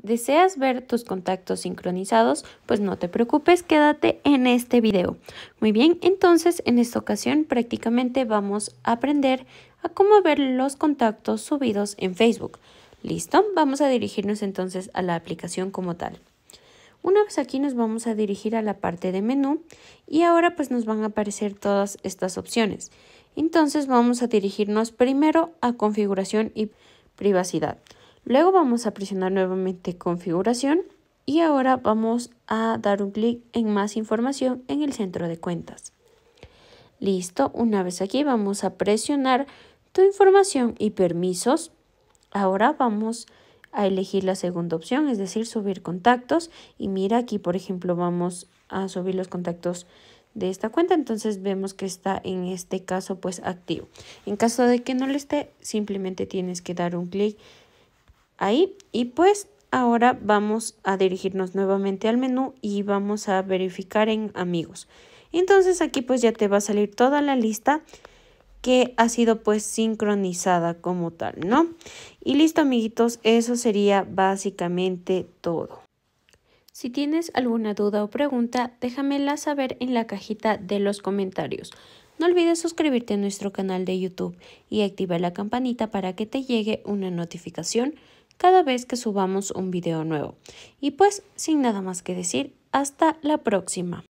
¿Deseas ver tus contactos sincronizados? Pues no te preocupes, quédate en este video. Muy bien, entonces en esta ocasión prácticamente vamos a aprender a cómo ver los contactos subidos en Facebook. ¿Listo? Vamos a dirigirnos entonces a la aplicación como tal. Una vez aquí nos vamos a dirigir a la parte de menú y ahora pues nos van a aparecer todas estas opciones. Entonces vamos a dirigirnos primero a configuración y privacidad. Luego vamos a presionar nuevamente configuración y ahora vamos a dar un clic en más información en el centro de cuentas. Listo, una vez aquí vamos a presionar tu información y permisos. Ahora vamos a elegir la segunda opción, es decir, subir contactos. Y mira aquí, por ejemplo, vamos a subir los contactos de esta cuenta. Entonces vemos que está en este caso pues activo. En caso de que no lo esté, simplemente tienes que dar un clic ahí. Y pues ahora vamos a dirigirnos nuevamente al menú y vamos a verificar en amigos. Entonces aquí pues ya te va a salir toda la lista que ha sido pues sincronizada como tal, ¿no? Y listo amiguitos, eso sería básicamente todo. Si tienes alguna duda o pregunta, déjamela saber en la cajita de los comentarios. No olvides suscribirte a nuestro canal de YouTube y activar la campanita para que te llegue una notificación cada vez que subamos un video nuevo. Y pues, sin nada más que decir, hasta la próxima.